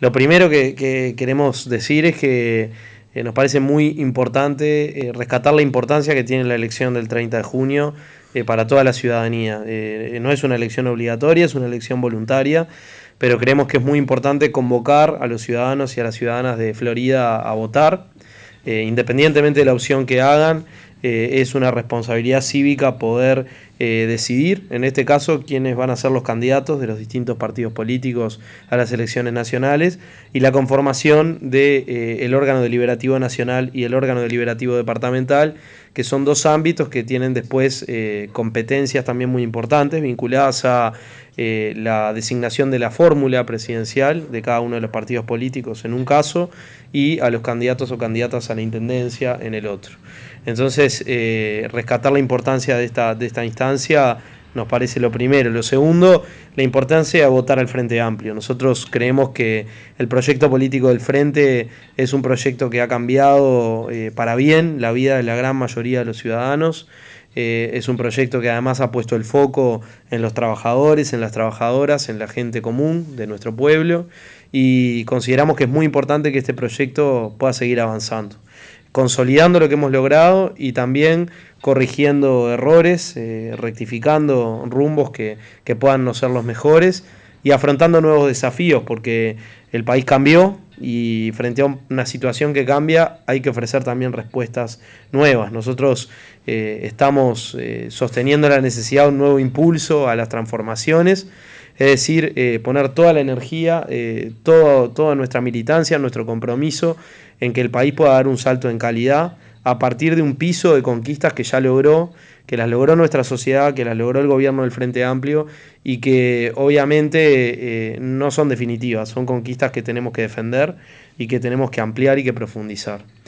Lo primero que, queremos decir es que eh, nos parece muy importante eh, rescatar la importancia que tiene la elección del 30 de junio eh, para toda la ciudadanía. no es una elección obligatoria, es una elección voluntaria, pero creemos que es muy importante convocar a los ciudadanos y a las ciudadanas de Florida a votar, independientemente de la opción que hagan. Eh, es una responsabilidad cívica poder eh, decidir, en este caso, quiénes van a ser los candidatos de los distintos partidos políticos a las elecciones nacionales y la conformación del de, eh, órgano deliberativo nacional y el órgano deliberativo departamental, que son dos ámbitos que tienen después competencias también muy importantes vinculadas a la designación de la fórmula presidencial de cada uno de los partidos políticos en un caso y a los candidatos o candidatas a la intendencia en el otro. Entonces, eh, rescatar la importancia de esta, de esta instancia nos parece lo primero. Lo segundo, la importancia de votar al Frente Amplio. Nosotros creemos que el proyecto político del Frente es un proyecto que ha cambiado eh, para bien la vida de la gran mayoría de los ciudadanos. Eh, es un proyecto que además ha puesto el foco en los trabajadores, en las trabajadoras, en la gente común de nuestro pueblo y consideramos que es muy importante que este proyecto pueda seguir avanzando consolidando lo que hemos logrado y también corrigiendo errores, eh, rectificando rumbos que, puedan no ser los mejores y afrontando nuevos desafíos, porque el país cambió y frente a una situación que cambia hay que ofrecer también respuestas nuevas. Nosotros eh, estamos eh, sosteniendo la necesidad de un nuevo impulso a las transformaciones es decir, eh, poner toda la energía, eh, toda nuestra militancia, nuestro compromiso en que el país pueda dar un salto en calidad a partir de un piso de conquistas que ya logró, que las logró nuestra sociedad, que las logró el gobierno del Frente Amplio y que obviamente eh, no son definitivas, son conquistas que tenemos que defender y que tenemos que ampliar y que profundizar.